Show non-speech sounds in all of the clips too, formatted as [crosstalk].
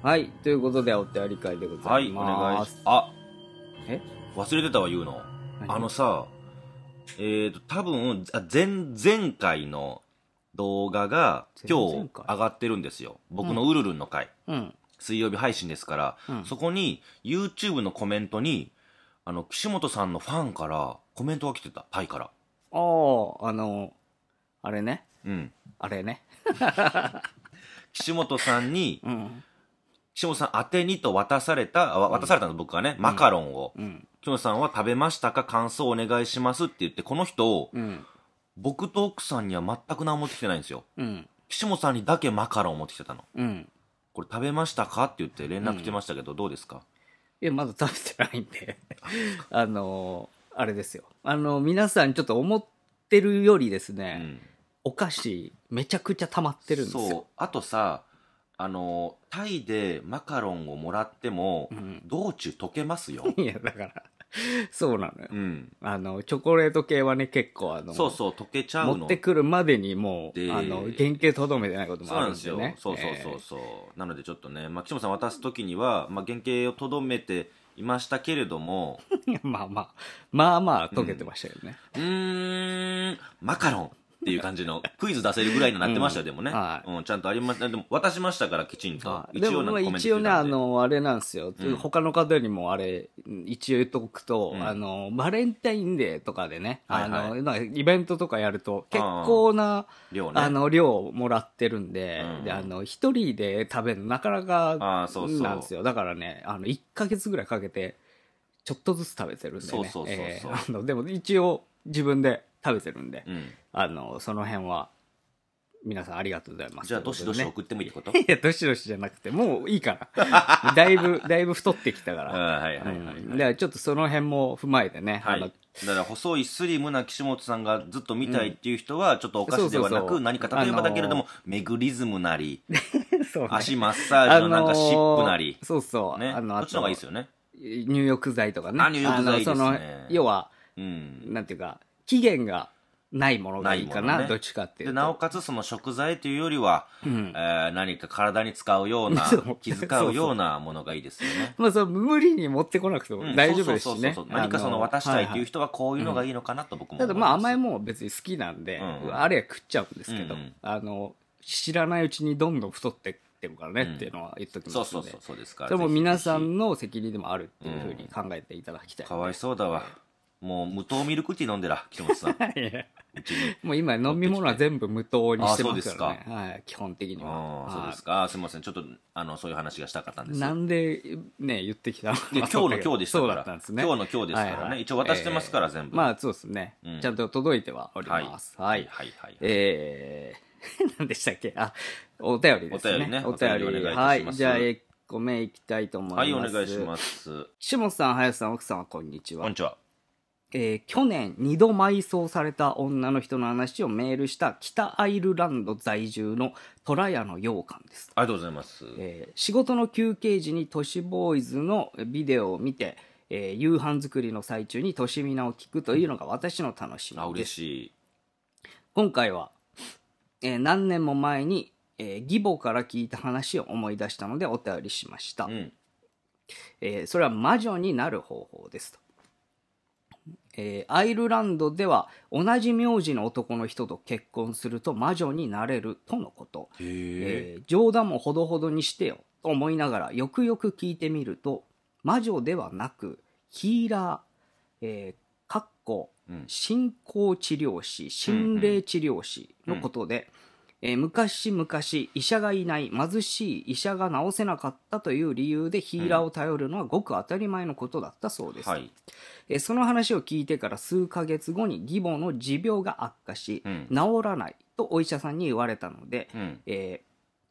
はい、ということで、お手あり会でございます。はいお願いします。あ、え忘れてたわ、言うの。あのさ、えっ、と、多分、あ前、前回の動画が今日上がってるんですよ。僕のうるるンの回。うん。水曜日配信ですから、うんそこに YouTube のコメントに、あの、岸本さんのファンからコメントが来てた、タイから。ああ、あの、あれね。うん。あれね。[laughs] [laughs] 岸本さんに、うん。岸本さん宛てにと渡された、渡されたの、僕はね、マカロンを。岸本さんは食べましたか感想お願いしますって言って、この人を、僕と奥さんには全く何も持ってきてないんですよ。岸本さんにだけマカロンを持ってきてたの。これ食べましたかって言って連絡来てましたけど、どうですかいや、まだ食べてないんで [laughs] あのー、あれですよ。あのー、皆さんちょっと思ってるよりですね、うん、お菓子めちゃくちゃ溜まってるんですよ。そう。あとさ、あのタイでマカロンをもらっても、うん、道中溶けますよ [laughs] いやだからそうなのよ、うん、あのチョコレート系はね結構あのそうそう溶けちゃうの持ってくるまでにもうあの原型とどめてないこともあるんですよねそうそうそうそう、えー、なのでちょっとねま岸本さん渡す時には、まあ、原型をとどめていましたけれども [laughs] まあまあまあまあ溶けてましたよねうんマカロンっていう感じの、クイズ出せるぐらいになってましたよ、でもね。はいうん、ちゃんとありました。でも、渡しましたから、きちんと。一応でも、一応ね、あの、あれなんですよ。他の方にも、あれ、一応言っとくと、あの、バレンタインデーとかでね、あの、イベントとかやると、結構な、あの、量をもらってるんで、で、あの、一人で食べるの、なかなか、なんですよ。だからね、あの、1ヶ月ぐらいかけて、ちょっとずつ食べてるんでそうそうそうそう。あの、でも、一応、自分で食べてるんで、うん、あのその辺は皆さんありがとうございます。じゃあ、どしどし送ってもいいってこといや、どしどしじゃなくて、もういいから。[laughs] だいぶ、だいぶ太ってきたから。はいはいはい、はちょっとその辺も踏まえてね。はい。だから、細いスリムな岸本さんがずっと見たいっていう人は、ちょっとお菓子ではなく、何か例えばだけれども、メグリズムなり、足マッサージのなんかシップなり。そうそう。ね。あの、そっちの方がいいですよね。入浴剤とかね。入浴剤ですね。要は、うん、なんていうか、期限がないものがいいかな、ないねどっちかっていうでなおかつその食材というよりは、うんえー何か体に使うような [laughs] 気遣うようなものがいいですよね。[laughs] まあ、その無理に持ってこなくても大丈夫ですそうしそうねそう何かその渡したいっていう人はこういうのがいいのかなと僕も思たいだまあ甘いもん別に好きなんで、うんうんあれは食っちゃうんですけど、うんうんあの知らないうちにどんどん太ってってるからねっていうのは言っときまうすそうそうそうですからでも皆さんの責任でもあるっていうふうに考えていただきたい、かわいそうだわもう無糖ミルクティー飲んでら、木本さん。[laughs] もう今飲み物は全部無糖にしてますからね。はい、基本的には。そうですか。すみません。ちょっと、あの、そういう話がしたかったんですなんで、ね、言ってきたの今日の今日でしたから。今日の今日ですからね。一応渡してますから、全部。まあ、そうですね。ちゃんと届いてはおります。はい。はいはい。えー、[laughs] 何でしたっけあ、お便りですね。お便りね。お便り。おはい。じゃあ、1個目いきたいと思います。はい、お願いします。岸本さん、林さん、奥さん、こんにちは。こんにちは。えー、去年2度埋葬された女の人の話をメールした北アイルランド在住の虎屋の羊羹です。ありがとうございます。えー、仕事の休憩時に都市ボーイズのビデオを見て、えー、夕飯作りの最中に都市みなを聞くというのが私の楽しみです。あ、嬉しい。今回は、えー、何年も前に、えー、義母から聞いた話を思い出したのでお便りしました。うん、えー、それは魔女になる方法ですと。えー、アイルランドでは同じ名字の男の人と結婚すると魔女になれるとのこと、えー、冗談もほどほどにしてよと思いながらよくよく聞いてみると魔女ではなくヒーラー、えー、かっこ、進行治療師心霊治療師のことで、うんうんえー、昔々医者がいない貧しい医者が治せなかったという理由でヒーラーを頼るのはごく当たり前のことだったそうです、うんはい、えー、その話を聞いてから数ヶ月後に義母の持病が悪化し、うん、治らないとお医者さんに言われたので、うん、え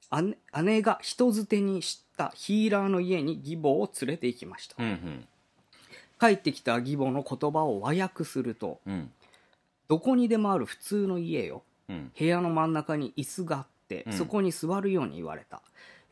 ー、姉姉が人づてに知ったヒーラーの家に義母を連れて行きました、うんうん、帰ってきた義母の言葉を和訳すると、どこにでもある普通の家よ部屋の真ん中に椅子があって、そこに座るように言われた。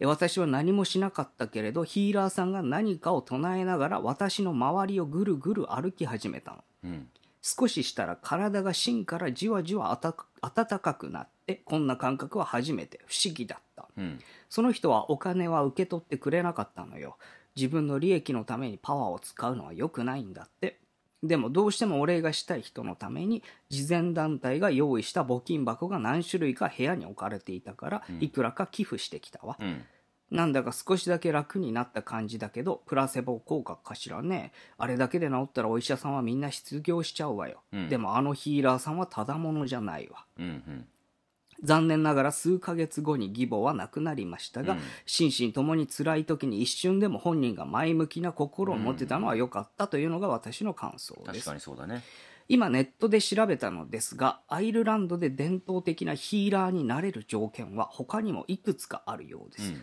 私は何もしなかったけれどヒーラーさんが何かを唱えながら私の周りをぐるぐる歩き始めたの、うん、少ししたら体が芯からじわじわ温かくなってこんな感覚は初めて不思議だった、うん、その人はお金は受け取ってくれなかったのよ自分の利益のためにパワーを使うのは良くないんだってでもどうしてもお礼がしたい人のために慈善団体が用意した募金箱が何種類か部屋に置かれていたからいくらか寄付してきたわ、うん、なんだか少しだけ楽になった感じだけどプラセボ効果かしらねあれだけで治ったらお医者さんはみんな失業しちゃうわよ、うん、でもあのヒーラーさんはただものじゃないわ、うんうん残念ながら数ヶ月後に義母は亡くなりましたが、うん心身ともに辛い時に一瞬でも本人が前向きな心を持ってたのは良かったというのが私の感想で確すか。にそうだね今ネットで調べたのですが、アイルランドで伝統的なヒーラーになれる条件は他にもいくつかあるようです。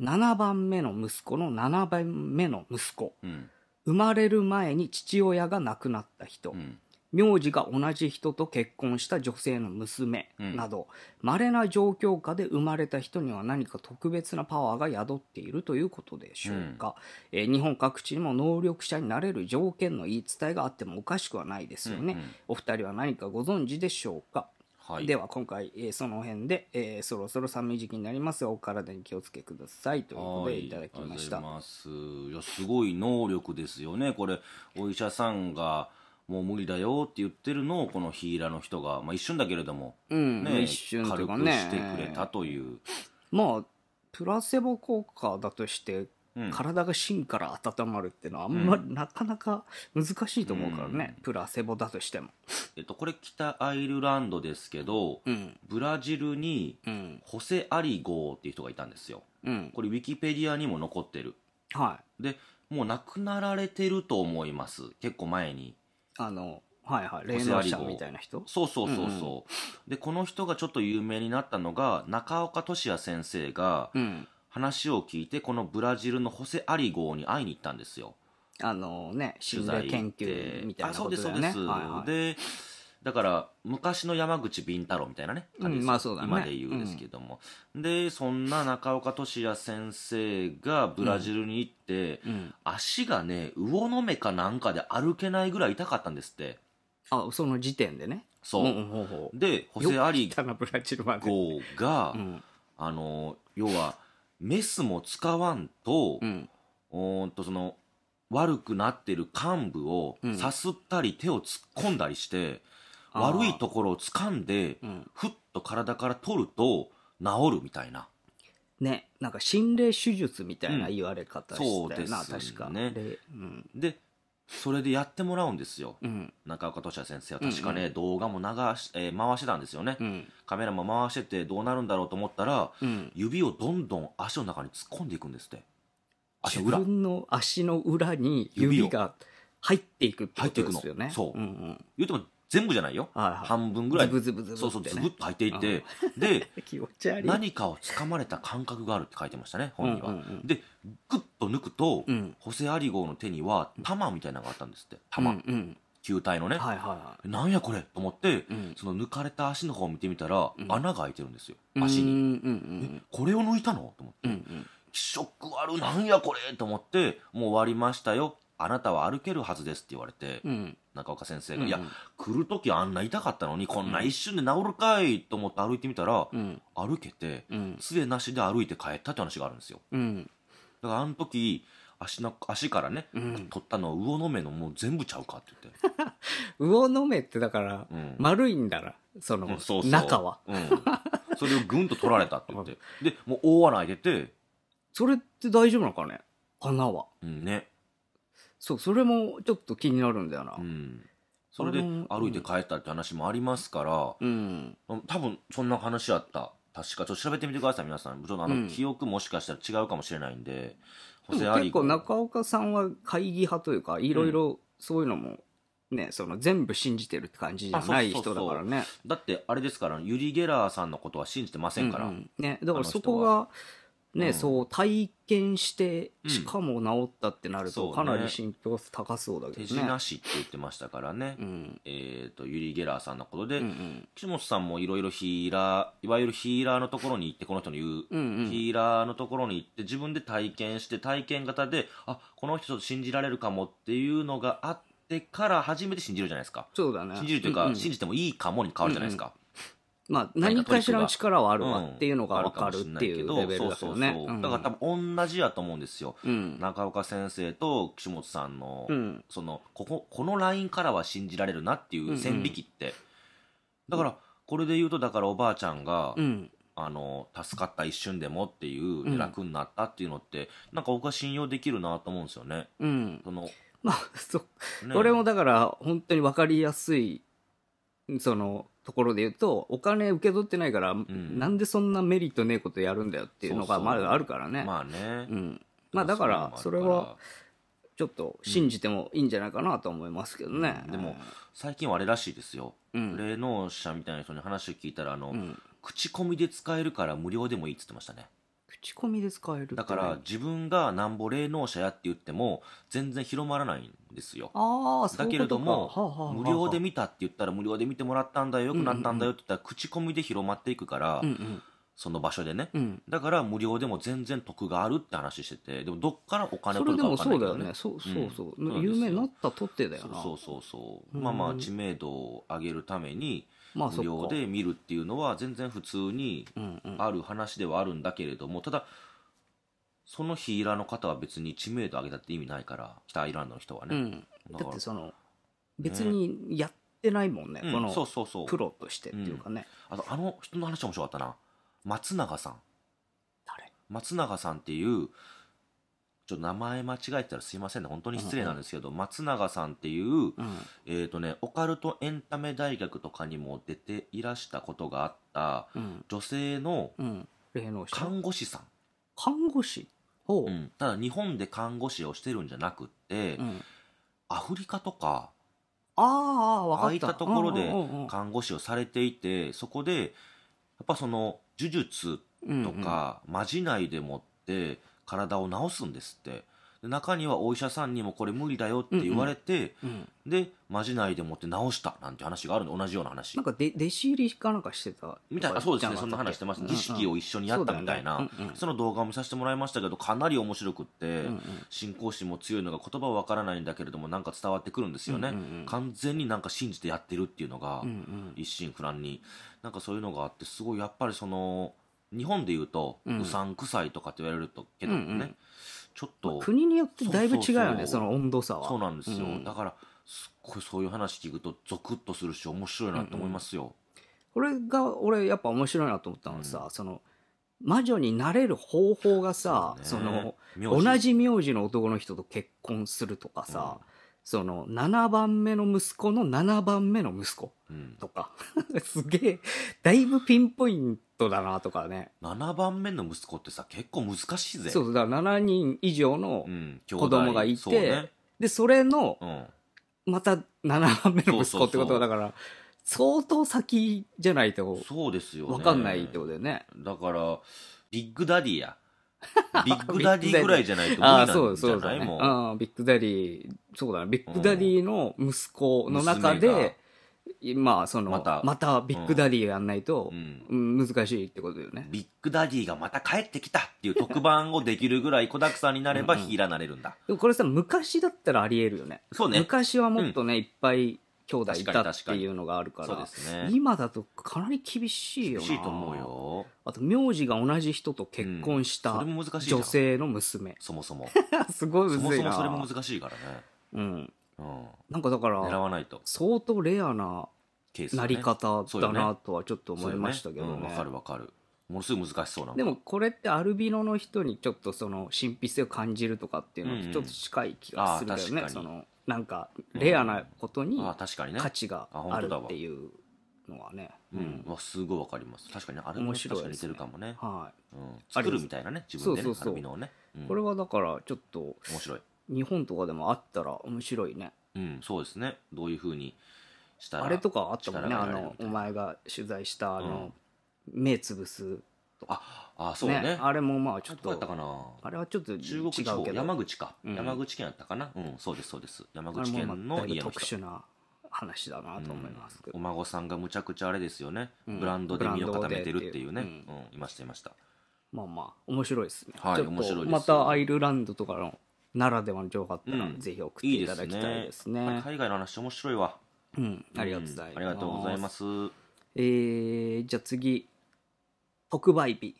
7番目の息子の7番目の息子。うん生まれる前に父親が亡くなった人、うん名字が同じ人と結婚した女性の娘など、ま、れ、な状況下で生まれた人には何か特別なパワーが宿っているということでしょうか、うん、えー、日本各地にも能力者になれる条件の言い伝えがあってもおかしくはないですよね、うんうん、お二人は何かご存知でしょうかはい、では今回、えー、その辺で、えー、そろそろ寒い時期になりますお体に気をつけくださいということでいただきました、いますいやすごい能力ですよねこれお医者さんがもう無理だよって言ってるのをこのヒーラーの人が、まあ、一瞬だけれども、うんね、一瞬軽くしてくれたというまあプラセボ効果だとして、体が芯から温まるっていうのはあんまり、なかなか難しいと思うからね、うん、プラセボだとしても、えっと、これ北アイルランドですけど、ブラジルにホセ・アリゴーっていう人がいたんですよ、これウィキペディアにも残ってるはいでもう亡くなられてると思います結構前にあの、はいはい、霊能者みたいな人そうそうそうそう、うんうん、で、この人がちょっと有名になったのが、中岡俊也先生が、話を聞いて、このブラジルのホセ・アリゴーに会いに行ったんですよ。あのね、取材研究みたいなことだよね。そうです、そうです。はいはい、でだから昔の山口敏太郎みたいなね感じです、うんまあそうだね今で言うですけども、でそんな中岡俊也先生がブラジルに行って、うん足がね魚の目かなんかで歩けないぐらい痛かったんですってあその時点でねそう、んほうほうでホセ・アリゴが、うんあの要はメスも使わんと、うんおんとその悪くなってる幹部をうんさすったり手を突っ込んだりして、悪いところを掴んで、うん、ふっと体から取ると治るみたいな。ね、なんか心霊手術みたいな言われ方してたよう確か。ね、うん、でそれでやってもらうんですよ、うん、中岡俊哉先生は確かね、うんうん、動画も流し、えー、回してたんですよね、うん、カメラも回しててどうなるんだろうと思ったら、うん、指をどんどん足の中に突っ込んでいくんですって足裏自分の足の裏に指が入っていくってことですよねそう、うんうん、言っても全部じゃないよ。はいはい、半分ぐらい。ズブズブズブ、ね、そうそう、ズブっと入っていって、で、[laughs] 何かをつかまれた感覚があるって書いてましたね、本人は。うんうんうん、で、グッと抜くと、うん、ホセアリ号の手には玉みたいなのがあったんですって。玉。うんうん、球体のね、はいはいはい、なんやこれと思って、うん、その抜かれた足の方を見てみたら、うん、穴が開いてるんですよ足に、うんうんこれを抜いたのと思って、うんうん、気色悪なんやこれと思ってもう終わりましたよあなたは歩けるはずですって言われて、うん、中岡先生が、いや、来る時あんな痛かったのに、こんな一瞬で治るかいと思って歩いてみたら、歩けて、杖なしで歩いて帰ったって話があるんですよ。だからあの時、足の足からね、うん、取ったのは魚の目のもう全部ちゃうかって言って [laughs] 魚の目ってだから、丸いんだらその、うん、そ中は、うん、それをぐんと取られたって言って [laughs] でもう大穴開けてそれって大丈夫なのかね穴は、うんね、ねそう、それもちょっと気になるんだよな。うんそれで歩いて帰ったって話もありますから、うん、多分そんな話あった。確か、ちょっと調べてみてください、皆さん。ちょっとあの、記憶もしかしたら違うかもしれないんで、補正あり結構中岡さんは会議派というか、いろいろそういうのも、ね、うん、その全部信じてるって感じじゃない人だからね。そうそうそうだって、あれですから、ユリ・ゲラーさんのことは信じてませんから。うんうん、ね、だからそこが、ね、うん、そう体験してしかも治ったってなると、かなり信憑性高そうだけどね手品師って言ってましたからね、うん、えっ、ー、とユリ・ゲラーさんのことで、うんうん、岸本さんもいろいろヒーラーいわゆるヒーラーのところに行ってこの人の言う、うんうん、ヒーラーのところに行って自分で体験して体験型であこの人信じられるかもっていうのがあってから初めて信じるじゃないですかそうだね信じるというか、うんうん、信じてもいいかもに変わるじゃないですか、うんうんまあ、何かしらの力はあるわっていうのが分かるっていうレベルだよね。だから多分同じやと思うんですよ。うん、中岡先生と岸本さんの、うん、その、ここ、このラインからは信じられるなっていう線引きって。うんうん、だから、これで言うと、だからおばあちゃんが、うん、あの、助かった一瞬でもっていう、楽になったっていうのって、うん、なんか僕は信用できるなと思うんですよね。うん。その、まあ、そう。ね、これもだから、本当に分かりやすいそのところで言うとお金受け取ってないから、んなんでそんなメリットねえことやるんだよっていうのがまだあるからねまあね、うん、まあだからそれはちょっと信じてもいいんじゃないかなと思いますけどね、うん、でも最近はあれらしいですよ、うん、霊能者みたいな人に話を聞いたらあの、口コミで使えるから無料でもいいっつってましたね口コミで使えるだから自分がなんぼ霊能者やって言っても全然広まらないんですよああそうだけれども、無料で見たって言ったら無料で見てもらったんだよよくなったんだよって言ったら口コミで広まっていくから、その場所でね、だから無料でも全然得があるって話しててでもどっからお金そ取るか分かんないうそうそうそう、です有よ名になったとってだよなそうそうそうまあまあ知名度を上げるためにまあ、無料で見るっていうのは全然普通にある話ではあるんだけれども、うんうん、ただそのヒーラーの方は別に知名度上げたって意味ないから北アイルランドの人はね、うん、だってその別にやってないもんね、ねこのそうそうそうプロとしてっていうかね、うん、あとあの人の話面白かったな松永さん松永さんっていうちょっと名前間違えたらすいませんね、本当に失礼なんですけど、松永さんっていう、えっ、とね、オカルトエンタメ大学とかにも出ていらしたことがあった、女性の看護師さん。看護師ほう、うん、ただ日本で看護師をしてるんじゃなくて、うん、アフリカとか、ああ、分かった。ああたところで看護師をされていて、そこで、やっぱその、呪術とか、まじないでもって、体を治すんですってで中にはお医者さんにもこれ無理だよって言われて、うんでまじないでもって治したなんて話があるの同じような話なんかで弟子入りかなんかしてたみたいなそうですねそんな話してます。た儀式を一緒にやったみたいな、うんうん、その動画を見させてもらいましたけどかなり面白くって、うんうん、信仰心も強いのが言葉はわからないんだけれどもなんか伝わってくるんですよね、うんうんうん、完全になんか信じてやってるっていうのが、うんうん、一心不乱になんかそういうのがあってすごいやっぱりその日本で言うと、うさんくさいとかって言われるとけどね、うんうん、ちょっと、国によってだいぶ違うよねその温度差はそうなんですよ、うん、だからすっごいそういう話聞くとゾクッとするし面白いなと思いますよ、うんうん、これが俺やっぱ面白いなと思ったのはさ、うん、その魔女になれる方法がさそ、ねその、同じ名字の男の人と結婚するとかさ、うん、その7番目の息子の7番目の息子とか、[laughs] すげえだいぶピンポイントトだなとかね7番目の息子ってさ結構難しいぜそうだか7人以上の子供がいて、うんね、でそれの、うん、また7番目の息子ってことはだから相当先じゃないとそうですよ、ね、分かんないってことだよねだからビッグダディや [laughs] ビッグダディぐらいじゃないと無理なんじゃないそうそう、ね、もうビッグダディそうだねビッグダディの息子の中で、まあ、その、またまたビッグダディやんないと、難しいってことだよね。ビッグダディがまた帰ってきたっていう特番をできるぐらい子だくさんになればヒーラーなれるんだ。これさ、昔だったらあり得るよね。そうね。昔はもっとね、いっぱい兄弟いたっていうのがあるから、かかね、今だとかなり厳しいよな。厳しいと思うよ。あと、名字が同じ人と結婚した女性の娘。そもそも。[laughs] すごいいな。そもそもそれも難しいからね。うん。なんかだから狙わないと相当レアなケース、なり方だなとはちょっと思いましたけどねわ、ねうん、かるわかるものすごい難しそうなでもこれってアルビノの人にちょっとその神秘性を感じるとかっていうのとちょっと近い気がするけどね、うんうん、そのなんかレアなことに価値があるっていうのはね、うん、うん、すごいわかります確かにあビノ確かに似てるかもね、ね、はい、うん、作るみたいなね自分でねそうそうそうアルビノをね、これはだからちょっと面白い日本とかでもあったら面白いねうんそうですねどういうふうにしたらあれとかあったもんねあのお前が取材したあの、うん、目つぶすとかああそうね、ね、あれもまあちょっとあったかなあれはちょっと中国地方山口か、うん、山口県あったかなうんそうですそうです山口県の家の特殊な話だなと思いますけど、うん、お孫さんがむちゃくちゃあれですよね、ブランドで身を固めてるっていうねうん、いましたいましたまあまあ面白いですね、はい、面白いでまたアイルランドとかのならではの情報あったら、ぜひ送っていただきたいですね。いいすね海外の話面白いわ。うん、ありがとうございます。ありがとうございます。えー、じゃあ次、特売日。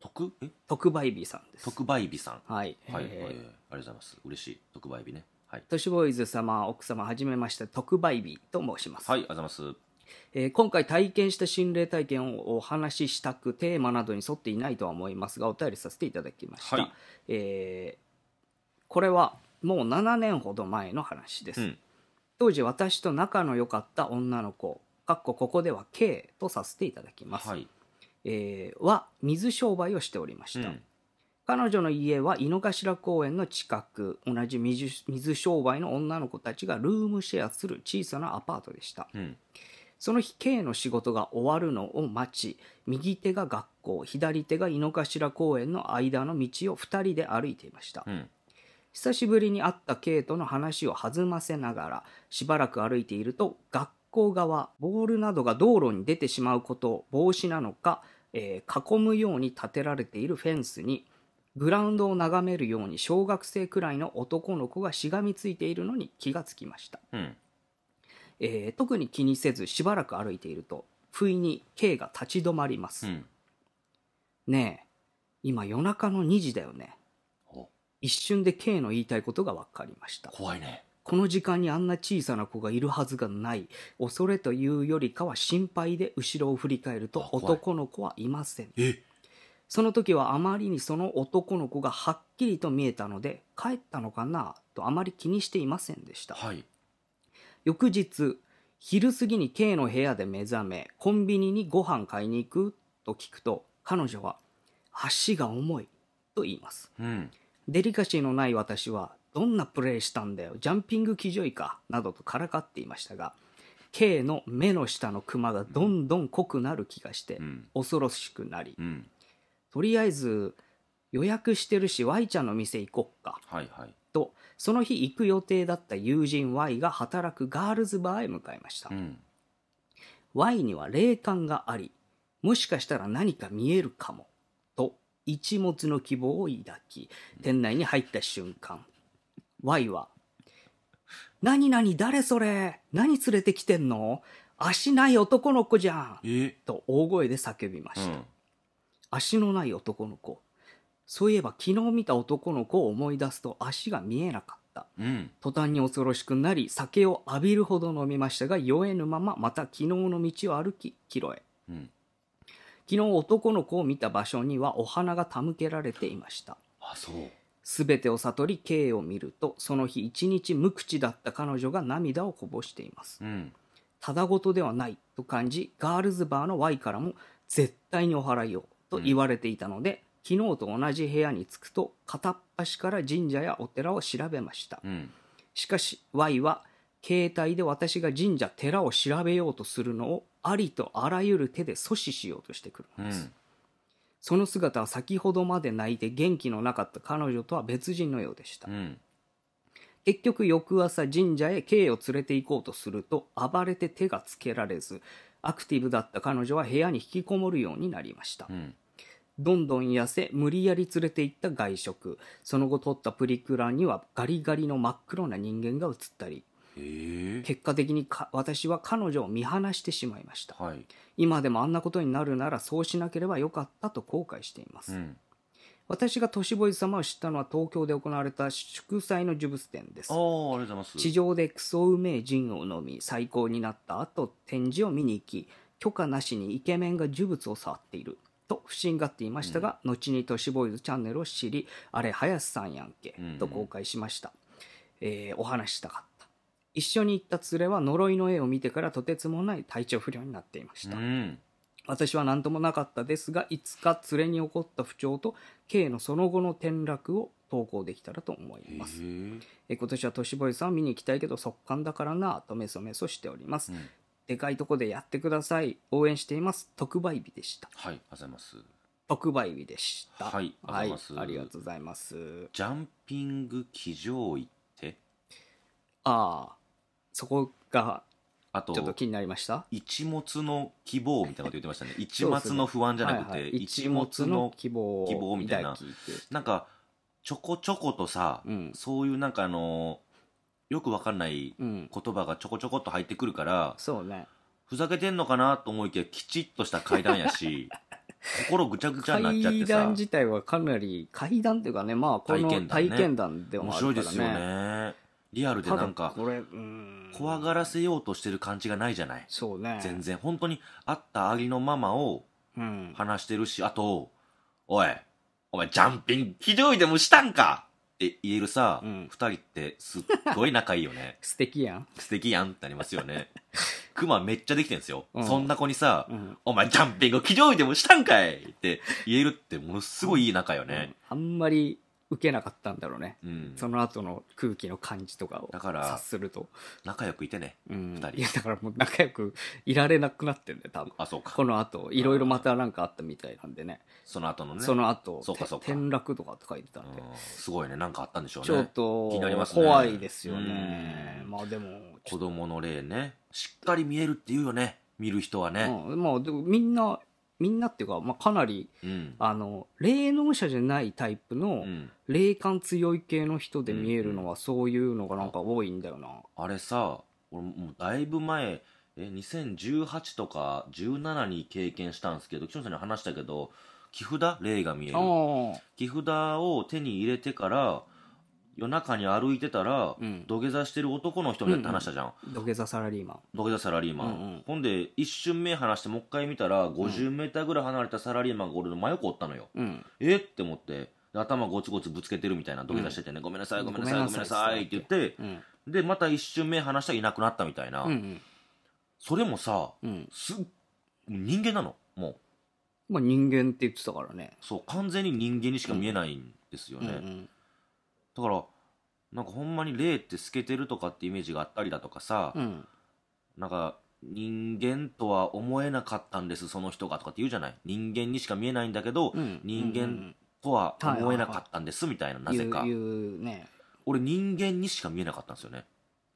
特特売日さんです。特売日さん。はい。はい、えー、ありがとうございます。嬉しい。特売日ね。はい。都市ボーイズ様、奥様、はじめまして、特売日と申します。はい、ありがとうございます。えー、今回体験した心霊体験をお話ししたくテーマなどに沿っていないとは思いますがお便りさせていただきました、はい、えーこれはもう7年ほど前の話です、うん、当時私と仲の良かった女の子かっこここでは K とさせていただきます、はい、えー、は水商売をしておりました、うん、彼女の家は井の頭公園の近く同じ水商売の女の子たちがルームシェアする小さなアパートでした、うん、その日 K の仕事が終わるのを待ち右手が学校左手が井の頭公園の間の道を2人で歩いていました、うん久しぶりに会ったケイとの話を弾ませながら、しばらく歩いていると、学校側、ボールなどが道路に出てしまうこと防止なのか、えー、囲むように建てられているフェンスに、グラウンドを眺めるように小学生くらいの男の子がしがみついているのに気がつきました、うん、えー、特に気にせずしばらく歩いていると不意に K が立ち止まります、うん、ねえ今夜中の2時だよね一瞬で K の言いたいことが分かりました怖いねこの時間にあんな小さな子がいるはずがない恐れというよりかは心配で後ろを振り返ると男の子はいませんえその時はあまりにその男の子がはっきりと見えたので帰ったのかなとあまり気にしていませんでした、はい、翌日昼過ぎに K の部屋で目覚めコンビニにご飯買いに行くと聞くと彼女は「足が重い」と言います、うんデリカシーのない私は、どんなプレーしたんだよ、ジャンピング騎乗位か、などとからかっていましたが、K の目の下のクマがどんどん濃くなる気がして、恐ろしくなり、うんとりあえず予約してるし Y ちゃんの店行こっか、はいはい、とその日行く予定だった友人 Y が働くガールズバーへ向かいました、うん、Y には霊感がありもしかしたら何か見えるかも一物の希望を抱き、店内に入った瞬間、Y は、何々誰それ何連れてきてんの足ない男の子じゃんと大声で叫びました、うん、足のない男の子。そういえば昨日見た男の子を思い出すと足が見えなかった。うん、途端に恐ろしくなり、酒を浴びるほど飲みましたが、酔えぬまままた昨日の道を歩き、キロへ。うん昨日男の子を見た場所にはお花が手向けられていましたあそう全てを悟り K を見るとその日一日無口だった彼女が涙をこぼしています、うんただごとではないと感じガールズバーの Y からも絶対にお祓いをと言われていたので、昨日と同じ部屋に着くと片っ端から神社やお寺を調べました、うんしかし Y は携帯で私が神社寺を調べようとするのをありとあらゆる手で阻止しようとしてくるんです、うん、その姿は先ほどまで泣いて元気のなかった彼女とは別人のようでした、うん、結局翌朝神社へ K を連れて行こうとすると暴れて手がつけられずアクティブだった彼女は部屋に引きこもるようになりました、うんどんどん痩せ、無理やり連れて行った外食。その後撮ったプリクラにはガリガリの真っ黒な人間が映ったり、結果的にか私は彼女を見放してしまいました、はい、今でもあんなことになるならそうしなければよかったと後悔しています、うん、私が都市ボーイズ様を知ったのは東京で行われた祝祭の呪物展です地上でクソうめえ陣を飲み最高になった後展示を見に行き許可なしにイケメンが呪物を触っていると不審がっていましたが、うん、後に都市ボーイズチャンネルを知りあれ林さんやんけ、と公開しました、えー、お話したかっ一緒に行った連れは呪いの絵を見てからとてつもない体調不良になっていました、うん私は何ともなかったですがいつか連れに起こった不調と K のその後の転落を投稿できたらと思いますえ今年はトシボイさん見に行きたいけど速乾だからなとメソメソしております、うん、でかいとこでやってください応援しています特売日でしたはいあざいます特売日でしたはい、はい、ありがとうございますジャンピング騎乗位ってああそこがあとちょっと気になりました一物の希望みたいなこと言ってましたね [laughs] 一末の不安じゃなくて、一物の希望希望みたいななんかちょこちょことさ、うん、そういうなんかあのよくわかんない言葉がちょこちょこっと入ってくるから、そうねふざけてんのかなと思いきやきちっとした階段やし [laughs] 心ぐちゃぐちゃになっちゃってさ階段自体はかなり階段っていうかねまあこの体験談でもあるからね面白いですよねリアルでなんか、怖がらせようとしてる感じがないじゃないそうね。全然。本当に、あったありのままを、話してるし、うん、あと、おい、お前ジャンピングひどいでもしたんかって言えるさ、二、うん、人ってすっごい仲いいよね。[laughs] 素敵やん。素敵やんってなりますよね。ク [laughs] マめっちゃできてんすよ。うん、そんな子にさ、お前ジャンピング気どいでもしたんかいって言えるってものすごいいい仲よね。あんまり受けなかったんだろうね、うん、その後の空気の感じとかをだから察すると仲良くいてね、うん、2人いやだからもう仲良くいられなくなってんだよ多分あそうかこの後いろいろまた何かあったみたいなんでねその後のねその後そうかそうか転落とかって書いてたんですごいね何かあったんでしょうねちょっと怖いですよねまあでも子供の例ねしっかり見えるっていうよね見る人はね、うん、まあでもみんなみんなっていうか、まあ、かなり、うん、あの霊能者じゃないタイプの、霊感強い系の人で見えるのは、そういうのがなんか多いんだよな、うんうん、あれさ俺もうだいぶ前え2018とか17に経験したんですけど岸本さんに話したけど木札霊が見える木札を手に入れてから夜中に歩いてたら、うん土下座してる男の人にたい話したじゃん、土下座サラリーマン土下座サラリーマン、うんうんほんで一瞬目離してもう一回見たら 50m ぐらい離れたサラリーマンが俺の真横おったのよ、うんえって思って頭ゴツゴツぶつけてるみたいな土下座しててね、ごめんなさいごめんなさいごめんなさいって言って、うんでまた一瞬目離したらいなくなったみたいな、うんそれもさうんすっ人間なのもうまあ人間って言ってたからねそう完全に人間にしか見えないんですよね、うんうんだからなんかほんまに霊って透けてるとかってイメージがあったりだとかさ、うんなんか人間とは思えなかったんですその人がとかって言うじゃない人間にしか見えないんだけど、うん人間とは思えなかったんですみたいななぜか言う言うね俺人間にしか見えなかったんですよね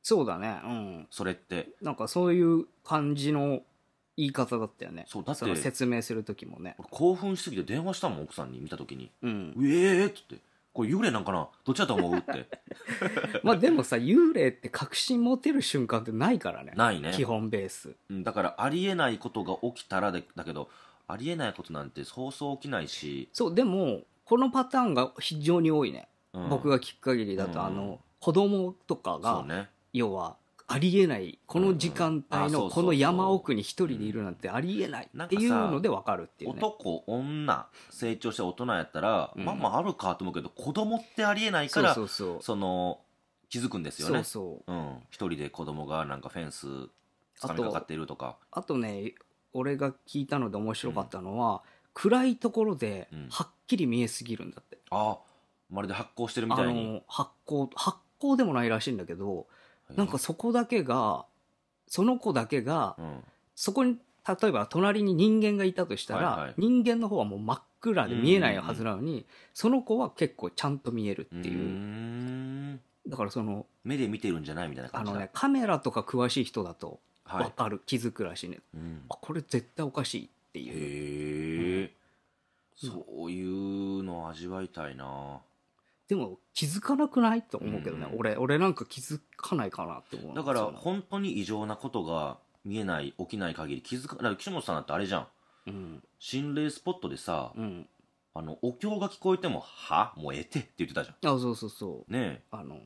そうだねうんそれってなんかそういう感じの言い方だったよねそうだってそ説明する時もね俺興奮しすぎて電話したもん奥さんに見た時にうん「ええー!」っつってこれ幽霊なんかなどっちだと思うって [laughs] まあでもさ幽霊って確信持てる瞬間ってないからねないね基本ベース、うん、だからありえないことが起きたらだけどありえないことなんてそうそう起きないしそうでもこのパターンが非常に多いね、うん、僕が聞く限りだと、うん、あの子供とかが、ね、要はありえない、この時間帯のこの山奥に一人でいるなんてありえないっていうので分かるっていう、ね、男、女、成長して大人やったら、うん、まあまああるかと思うけど、子供ってありえないから、そうそうその、気づくんですよね。そうそう。うん。一人で子供がなんかフェンス、かみかかってるとか。あとね、俺が聞いたので面白かったのは、うん、暗いところで、はっきり見えすぎるんだって。うん、ああ、まるで発光してるみたいに。あの、発光、発光でもないらしいんだけど、なんかそこだけが、その子だけが、そこに、例えば隣に人間がいたとしたら、はいはい、人間の方はもう真っ暗で見えないはずなのに、その子は結構ちゃんと見えるっていう。うだからその、目で見てるんじゃないみたいな感じあのね、カメラとか詳しい人だと、わかる、はい、気づくらしいね、うん、これ絶対おかしいっていうへえ、うん、そういうの味わいたいなでも気づかなくないと思うけどね、うん、俺俺なんか気づかないかなって思うだから本当に異常なことが見えない起きない限り気づかだから岸本さんだってあれじゃん、うん、心霊スポットでさ、うん、あのお経が聞こえても「はもうえて」って言ってたじゃんあそうそうそうねあの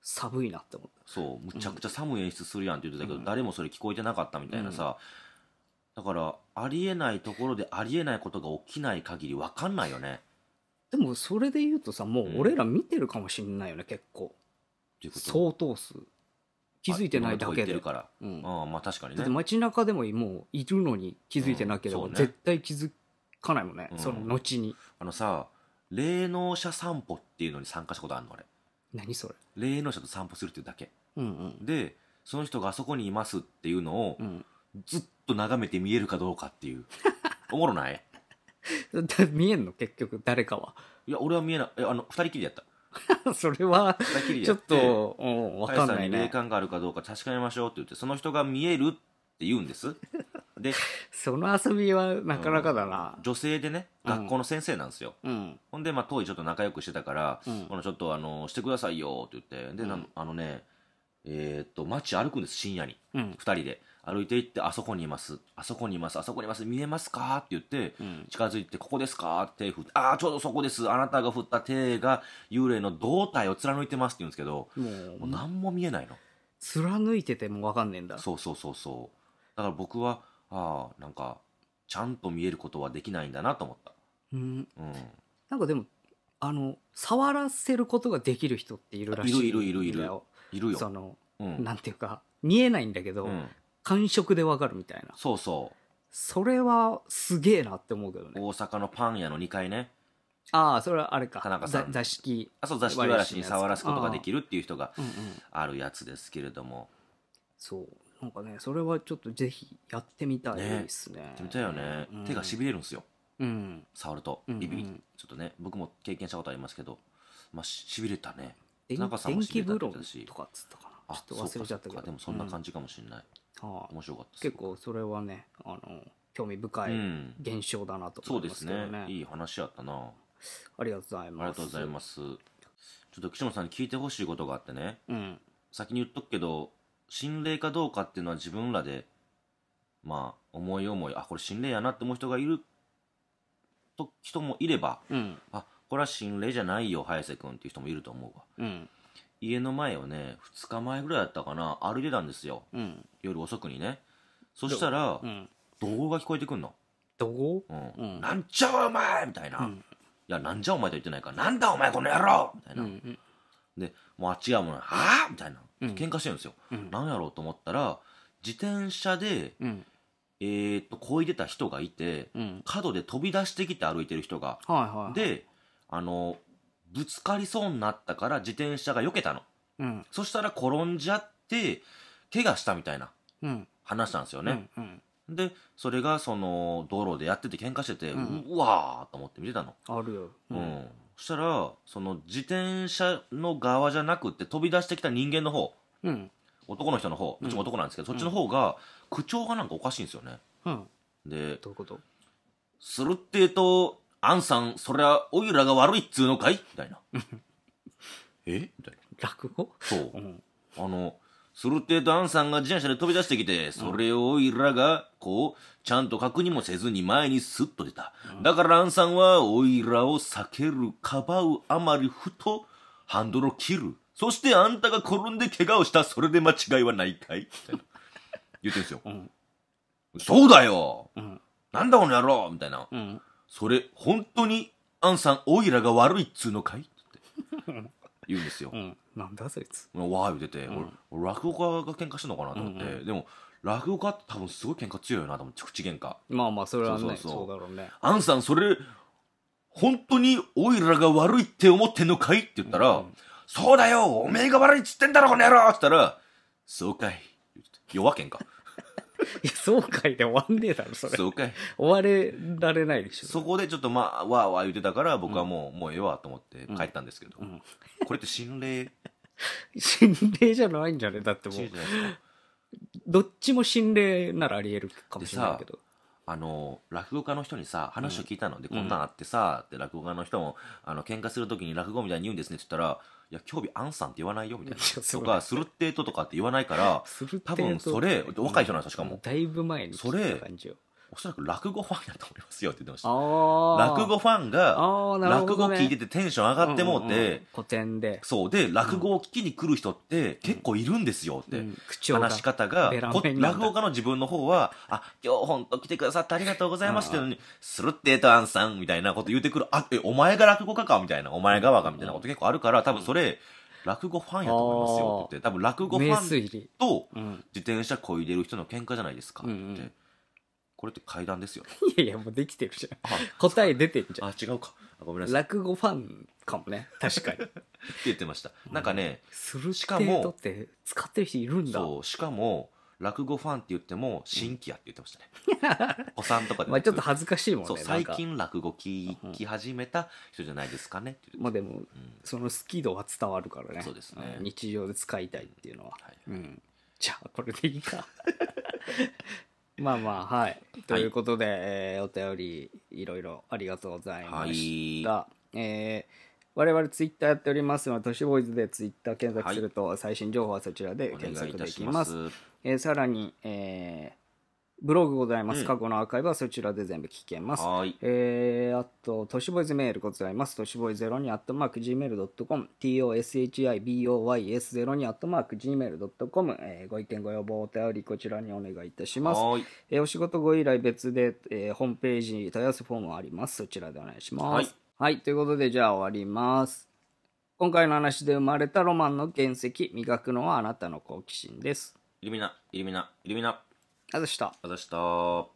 寒いなって思ったそうむちゃくちゃ寒い演出するやんって言ってたけど、うん、誰もそれ聞こえてなかったみたいなさ、だからありえないところでありえないことが起きない限り分かんないよねでもそれで言うとさもう俺ら見てるかもしんないよね、結構相当数気づいてないだけでうん、まあ確かにねだって街中でももういるのに気づいてなければ、うんね、絶対気づかないもんね、うん、その後にあのさ霊能者散歩っていうのに参加したことあるの俺何それ霊能者と散歩するっていうだけ、うんうん、でその人があそこにいますっていうのを、ずっと眺めて見えるかどうかっていう [laughs] おもろない [laughs] 見えんの結局、誰かは。いや、俺は見えない。え、あの、二人きりやった。[laughs] それは、ちょっと、うん、かんなさいんに霊感があるかどうか確かめましょうって言って、その人が見えるって言うんです。[laughs] で、その遊びはなかなかだな。女性でね、学校の先生なんですよ。うん。ほんで、まあ、当時ちょっと仲良くしてたから、うんこのちょっと、あの、してくださいよって言って、で、なんあのね、えーっと、街歩くんです、深夜に。うん。二人で。歩いていって、あそこにいます、あそこにいます、あそこにいます、見えますかって言って、うん、近づいて、ここですかって振って、ああ、ちょうどそこです、あなたが振った手が幽霊の胴体を貫いてますって言うんですけど、もう何も見えないの。貫いてても分かんねえんだ。そうそうそうそう。だから僕は、ああ、なんか、ちゃんと見えることはできないんだなと思った。うん。うん、なんかでも、あの、触らせることができる人っているらしい。いるいるいるいる。いるよ。その、うん、なんていうか、見えないんだけど、うん、感触でわかるみたいな。そうそう。それはすげえなって思うけどね。大阪のパン屋の2階ね。ああ、それはあれか。田中さん座敷。あ、そう、座敷わらしに触らすことができるっていう人があるやつですけれども。そう。なんかね、それはちょっとぜひやってみたいですね。やってみたいよねうん。手がしびれるんですよ。うん。触ると。ビビうんちょっとね、僕も経験したことありますけど。まあ、しびれたね。田電中さんも電気りたっ風呂とかっつったかちょっと忘れちゃったけどでもそんな感じかもしれない、うんはあ、面白かった結構それはねあの興味深い現象だなと思いますね,、うん、そうですねいい話やったなありがとうございますありがとうございますちょっと岸本さんに聞いてほしいことがあってね、うん、先に言っとくけど心霊かどうかっていうのは自分らでまあ思い思いあこれ心霊やなって思う人がいると人もいれば、うん、あこれは心霊じゃないよ早瀬君っていう人もいると思うわ、うん、家の前をね、2日前ぐらいだったかな、歩いてたんですよ。うん。夜遅くにね。そしたらう、ん。怒号が聞こえてくんの。ど号、うんうんなんじゃお前みたいな。うんいや、なんじゃお前と言ってないから、なんだお前この野郎みたいな。うん。で、もうあっち側もはあみたいな。喧嘩してるんですよ。うん。なんやろうと思ったら、自転車で、うん。えーっと、こいでた人がいて、うん。角で飛び出してきて歩いてる人が。はいはい。、で、あの、ぶつかりそうになったから自転車が避けたの。うん。そしたら転んじゃって、怪我したみたいな話なんですよね。うん、うん、で、それがその道路でやってて喧嘩してて、うん、うわーと思って見てたの。あるよ。うん、うんそしたらその自転車の側じゃなくて飛び出してきた人間の方、うん、男の人の方うっちも男なんですけど、うん、そっちの方が口調がなんかおかしいんですよね、うん、でどういうことするってうとアンさん、それは、おいらが悪いっつうのかいみたいな。[laughs] えみたいな。落語そう。うん、あの、するってえとアンさんが自転車で飛び出してきて、それをおいらが、こう、ちゃんと確認もせずに前にスッと出た。うん、だからアンさんは、おいらを避ける、かばうあまりふと、ハンドルを切る。そしてあんたが転んで怪我をした、それで間違いはないかいみたいな。言ってんすよ。うん、そうだよ、うん、なんだこの野郎みたいな。うんそれ、本当に、アンさん、オイラが悪いっつうのかいって言うんですよ。うん、なんだそいつ。わー言ってて、俺、俺落語家が喧嘩してんのかなと思って、うんうん、でも、落語家って多分すごい喧嘩強いよなと思って、口喧嘩。まあまあ、それはね、そうそうそうだろうね。アンさん、それ、本当にオイラが悪いって思ってんのかいって言ったら、うんうん、そうだよおめえが悪いっつってんだろ、この野郎って言ったら、そうかい。弱けんか。いや、そうかいで終わんねえだろ、それ。そうかい。終われられないでしょ。そこでちょっとまあ、わーわー言ってたから、僕はもう、もうええわと思って帰ったんですけど、うんこれって心霊、心霊じゃないんじゃねだっても心霊う。じゃないどっちも心霊ならあり得るかもしれないけど。あの落語家の人にさ話を聞いたので、こんなんあってさって落語家の人もあの喧嘩するときに落語みたいに言うんですねって言ったらいや、今日日アンさんって言わないよ、みたいな。とか、するってーととかって言わないから、多分それ、若い人なんですよ、しかも。だいぶ前にそれ、おそらく落語ファンだと思いますよって言ってました。落語ファンが、落語聞いててテンション上がってもうて、古典で。そうで、落語を聞きに来る人って結構いるんですよって、話し方が、落語家の自分の方は、あ、今日本当来てくださってありがとうございますってのに、するってえとあんさんみたいなこと言うてくる、あ、え、お前が落語家かみたいな、お前側がみたいなこと結構あるから、多分それ、落語ファンやと思いますよって言って、多分落語ファンと自転車こいでる人の喧嘩じゃないですかって。これって階段ですよ [laughs] いやいや、もうできてるじゃん。答え出てんじゃんあ違うかあごめんなさい落語ファンかもね。確かに。って言ってましたなんかねするしかもって使ってる人いるんだ。そうしかも落語ファンって言っても新規やって言ってましたね、お子さんとかでまあちょっと恥ずかしいもんね。そう最近落語聞き始めた人じゃないですかねってまあでも、うんその好き度は伝わるからね。そうですねん日常で使いたいっていうのは。はいうん。じゃあ、これでいいか。[laughs] まあまあ、はい。ということで、えー、お便り、いろいろありがとうございました。はい、えー、我々ツイッターやっておりますので、都市ボーイズでツイッター検索すると、最新情報はそちらで検索できます。まえー、さらに、えー、ブログございます。過去のアーカイブはそちらで全部聞けます。はい。えー、あと、都市ボーイズメールございます。都市ボーイロにアットマーク Gmail.com、t o s h i b o y s ゼロにアットマーク Gmail.com、えー、ご意見ご要望お便りこちらにお願いいたします。はい。えー、お仕事ご依頼別で、えー、ホームページに問い合わせフォームあります。そちらでお願いします。はい。はい、ということで、じゃあ終わります。今回の話で生まれたロマンの原石、磨くのはあなたの好奇心です。イルミナ、イルミナ、イルミナ。あざした。あざした。